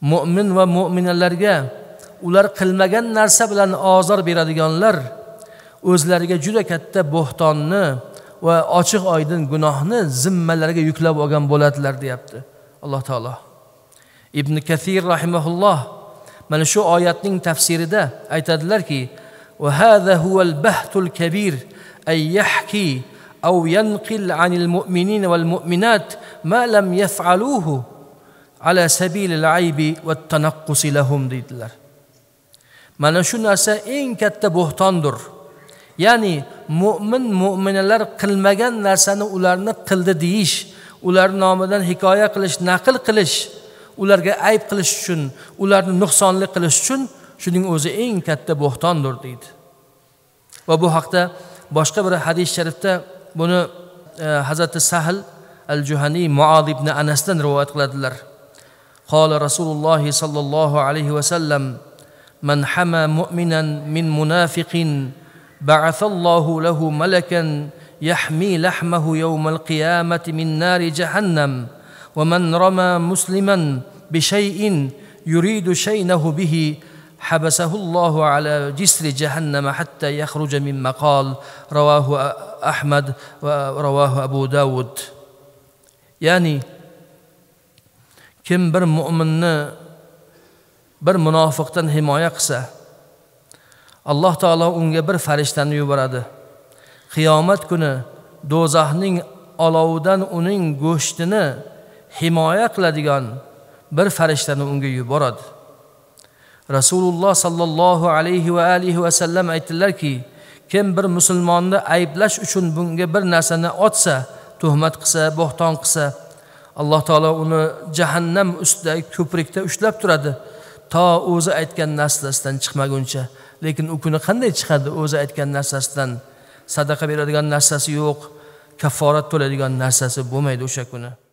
mo'min va mo'minalarga ular qilmagan narsa bilan ozor beradiganlar o'zlariga juda katta bo'htonni va ochiq oydin gunohni zimmalariga yuklab olgan bo'ladilar deyapti alloh taolo ibn kathir rahimaulloh mana shu oyatning tafsirida aytadilarki وهذا أو ينقل عن المؤمنين والمؤمنات ما لم يفعلوه ala sabilil aybi va tanaqqusi lahum deydilar mana shu narsa eng katta bo'htondir ya'ni mo'min mo'minalar qilmagan narsani ularni qildi deyish ular nomidan hikoya qilish naql qilish ularga ayb qilish uchun ularni nuqsonli qilish uchun shuning o'zi eng katta bo'htondir deydi va bu haqda boshqa bir hadis sharifda buni e, hazrati sahl al juhaniy muod ibn anasdan rivoyat qiladilar قال رسول الله صلى الله عليه وسلم من حمى مؤمنا من منافق بعث الله له ملكا يحمي لحمه يوم القيامه من نار جهنم ومن رمى مسلما بشيء يريد شينه به حبسه الله على جسر جهنم حتى يخرج من مقال رواه أحمد ورواه أبو داود يعني kim bir mo'minni bir munofiqdan himoya qilsa alloh taolo unga bir farishtani yuboradi qiyomat kuni do'zaxning olovidan uning go'shtini himoya qiladigan bir farishtani unga yuboradi rasululloh sollallohu alayhi va alihi vasallam aytdilarki kim bir musulmonni ayblash uchun bunga bir narsani otsa tuhmat qilsa bo'xton qilsa alloh taolo uni jahannam ustidagi ko'prikda ushlab turadi to o'zi aytgan narsasidan chiqmaguncha lekin u kuni qanday chiqadi o'zi aytgan narsasidan sadaqa beradigan narsasi yo'q kafforat to'laydigan narsasi bo'lmaydi o'sha kuni